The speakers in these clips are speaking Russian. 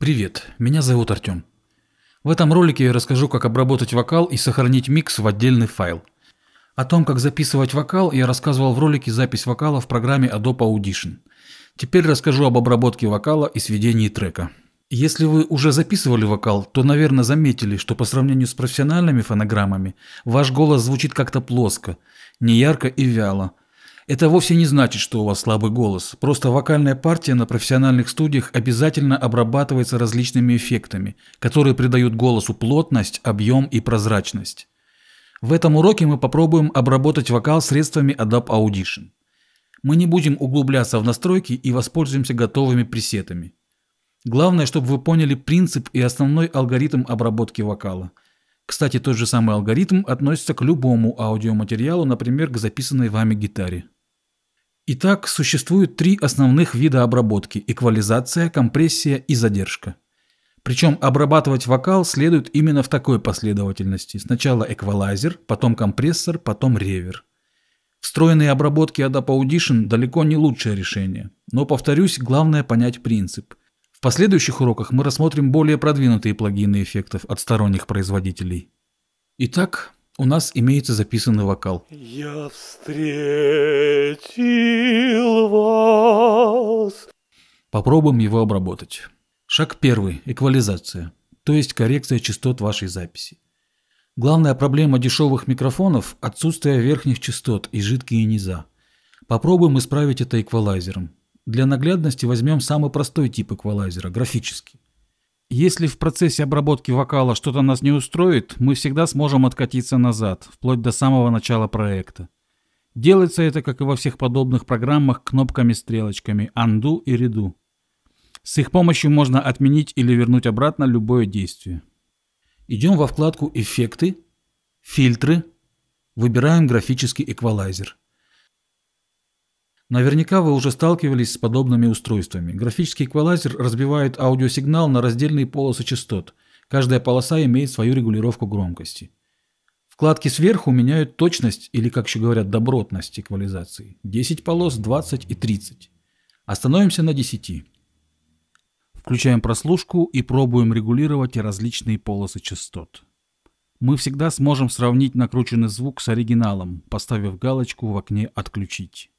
Привет, меня зовут Артём. В этом ролике я расскажу, как обработать вокал и сохранить микс в отдельный файл. О том, как записывать вокал, я рассказывал в ролике «Запись вокала» в программе Adobe Audition. Теперь расскажу об обработке вокала и сведении трека. Если вы уже записывали вокал, то, наверное, заметили, что по сравнению с профессиональными фонограммами ваш голос звучит как-то плоско, неярко и вяло, это вовсе не значит, что у вас слабый голос. Просто вокальная партия на профессиональных студиях обязательно обрабатывается различными эффектами, которые придают голосу плотность, объем и прозрачность. В этом уроке мы попробуем обработать вокал средствами Adobe Audition. Мы не будем углубляться в настройки и воспользуемся готовыми пресетами. Главное, чтобы вы поняли принцип и основной алгоритм обработки вокала. Кстати, тот же самый алгоритм относится к любому аудиоматериалу, например, к записанной вами гитаре. Итак, существует три основных вида обработки – эквализация, компрессия и задержка. Причем обрабатывать вокал следует именно в такой последовательности. Сначала эквалайзер, потом компрессор, потом ревер. Встроенные обработки Adap Audition далеко не лучшее решение. Но, повторюсь, главное понять принцип. В последующих уроках мы рассмотрим более продвинутые плагины эффектов от сторонних производителей. Итак, у нас имеется записанный вокал. Я встретил вас. Попробуем его обработать. Шаг первый. Эквализация. То есть коррекция частот вашей записи. Главная проблема дешевых микрофонов – отсутствие верхних частот и жидкие низа. Попробуем исправить это эквалайзером. Для наглядности возьмем самый простой тип эквалайзера – графический. Если в процессе обработки вокала что-то нас не устроит, мы всегда сможем откатиться назад, вплоть до самого начала проекта. Делается это, как и во всех подобных программах, кнопками-стрелочками анду и реду. С их помощью можно отменить или вернуть обратно любое действие. Идем во вкладку «Эффекты», «Фильтры», выбираем графический эквалайзер – Наверняка вы уже сталкивались с подобными устройствами. Графический эквалайзер разбивает аудиосигнал на раздельные полосы частот. Каждая полоса имеет свою регулировку громкости. Вкладки сверху меняют точность или, как еще говорят, добротность эквализации. 10 полос, 20 и 30. Остановимся на 10. Включаем прослушку и пробуем регулировать различные полосы частот. Мы всегда сможем сравнить накрученный звук с оригиналом, поставив галочку в окне «Отключить».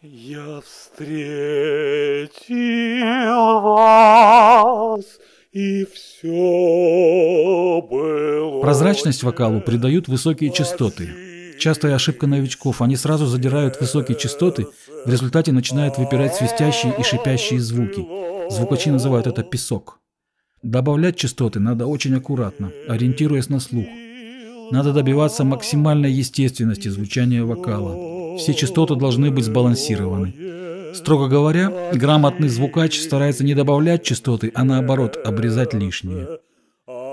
Я встретил вас, и все было... Прозрачность вокалу придают высокие частоты. Частая ошибка новичков, они сразу задирают высокие частоты, в результате начинают выпирать свистящие и шипящие звуки. Звукачи называют это песок. Добавлять частоты надо очень аккуратно, ориентируясь на слух. Надо добиваться максимальной естественности звучания вокала. Все частоты должны быть сбалансированы. Строго говоря, грамотный звукач старается не добавлять частоты, а наоборот, обрезать лишнее.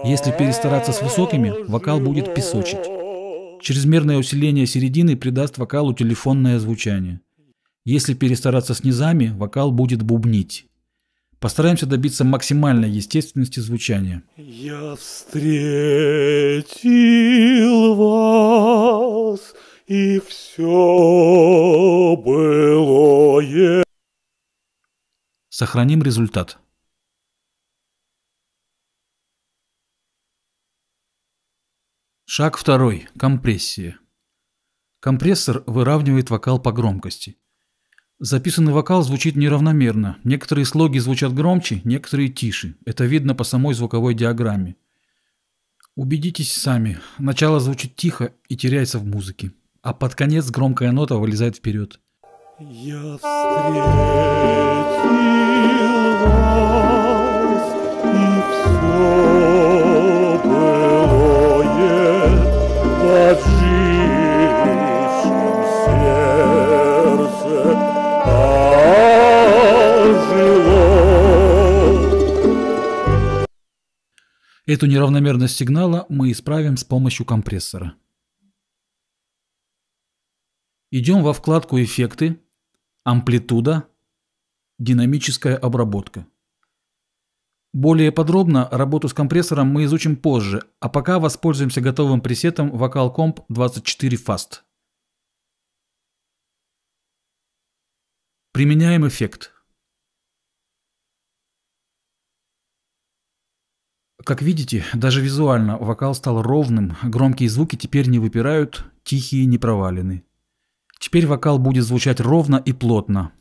Если перестараться с высокими, вокал будет песочить. Чрезмерное усиление середины придаст вокалу телефонное звучание. Если перестараться с низами, вокал будет бубнить. Постараемся добиться максимальной естественности звучания. Я встретил вас, и все былое. Сохраним результат. Шаг второй. Компрессия. Компрессор выравнивает вокал по громкости. Записанный вокал звучит неравномерно. Некоторые слоги звучат громче, некоторые тише. Это видно по самой звуковой диаграмме. Убедитесь сами. Начало звучит тихо и теряется в музыке. А под конец громкая нота вылезает вперед. Я встретил вас, и все Эту неравномерность сигнала мы исправим с помощью компрессора. Идем во вкладку «Эффекты», «Амплитуда», «Динамическая обработка». Более подробно работу с компрессором мы изучим позже, а пока воспользуемся готовым пресетом Vocal Comp 24 Fast. Применяем эффект. Как видите, даже визуально вокал стал ровным, громкие звуки теперь не выпирают, тихие не провалены. Теперь вокал будет звучать ровно и плотно.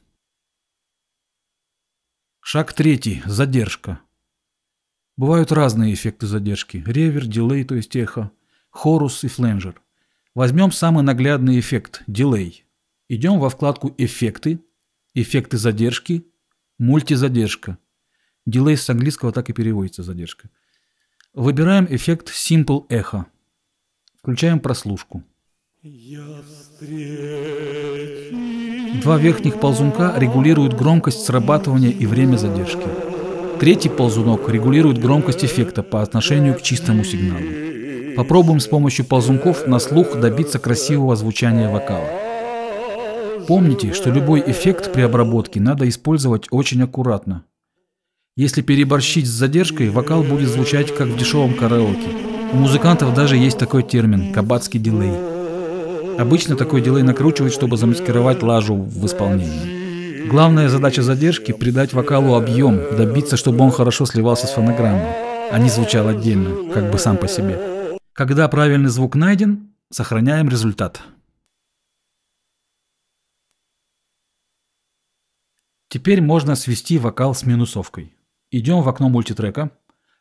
Шаг третий. Задержка. Бывают разные эффекты задержки. Ревер, дилей, то есть эхо, хорус и фленджер. Возьмем самый наглядный эффект – дилей. Идем во вкладку «Эффекты», «Эффекты задержки», «Мультизадержка». Дилей с английского так и переводится задержка – Выбираем эффект Simple Echo. Включаем прослушку. Два верхних ползунка регулируют громкость срабатывания и время задержки. Третий ползунок регулирует громкость эффекта по отношению к чистому сигналу. Попробуем с помощью ползунков на слух добиться красивого звучания вокала. Помните, что любой эффект при обработке надо использовать очень аккуратно, если переборщить с задержкой, вокал будет звучать как в дешевом караоке. У музыкантов даже есть такой термин – кабацкий дилей. Обычно такой дилей накручивают, чтобы замаскировать лажу в исполнении. Главная задача задержки – придать вокалу объем, добиться, чтобы он хорошо сливался с фонограммой, а не звучал отдельно, как бы сам по себе. Когда правильный звук найден, сохраняем результат. Теперь можно свести вокал с минусовкой. Идем в окно мультитрека,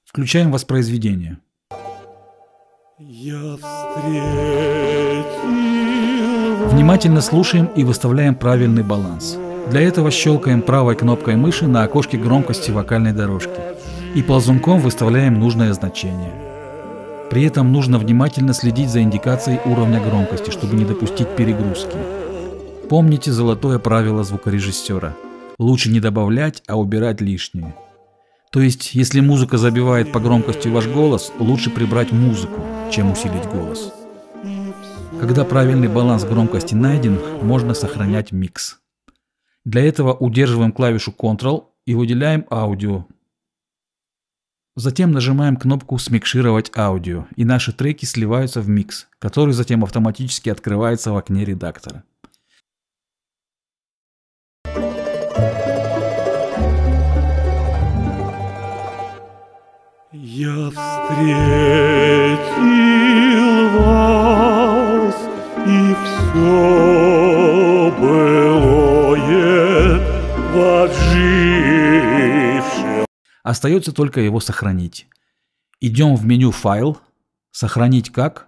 включаем воспроизведение. Я Внимательно слушаем и выставляем правильный баланс. Для этого щелкаем правой кнопкой мыши на окошке громкости вокальной дорожки и ползунком выставляем нужное значение. При этом нужно внимательно следить за индикацией уровня громкости, чтобы не допустить перегрузки. Помните золотое правило звукорежиссера. Лучше не добавлять, а убирать лишнее. То есть, если музыка забивает по громкости ваш голос, лучше прибрать музыку, чем усилить голос. Когда правильный баланс громкости найден, можно сохранять микс. Для этого удерживаем клавишу Ctrl и выделяем аудио. Затем нажимаем кнопку «Смикшировать аудио», и наши треки сливаются в микс, который затем автоматически открывается в окне редактора. встретил вас, и все былое отжившее. Остается только его сохранить. Идем в меню «Файл», «Сохранить как»,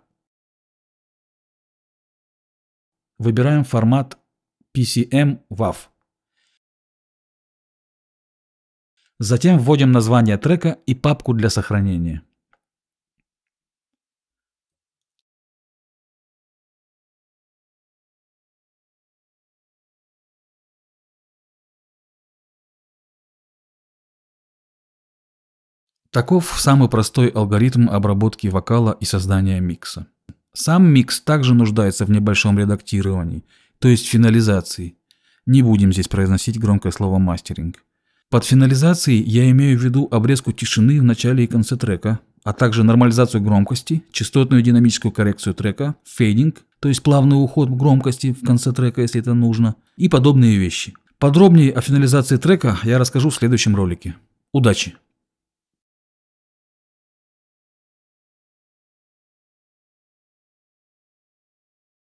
выбираем формат PCM WAV. Затем вводим название трека и папку для сохранения. Таков самый простой алгоритм обработки вокала и создания микса. Сам микс также нуждается в небольшом редактировании, то есть финализации. Не будем здесь произносить громкое слово «мастеринг». Под финализацией я имею в виду обрезку тишины в начале и конце трека, а также нормализацию громкости, частотную динамическую коррекцию трека, фейдинг, то есть плавный уход громкости в конце трека, если это нужно, и подобные вещи. Подробнее о финализации трека я расскажу в следующем ролике. Удачи!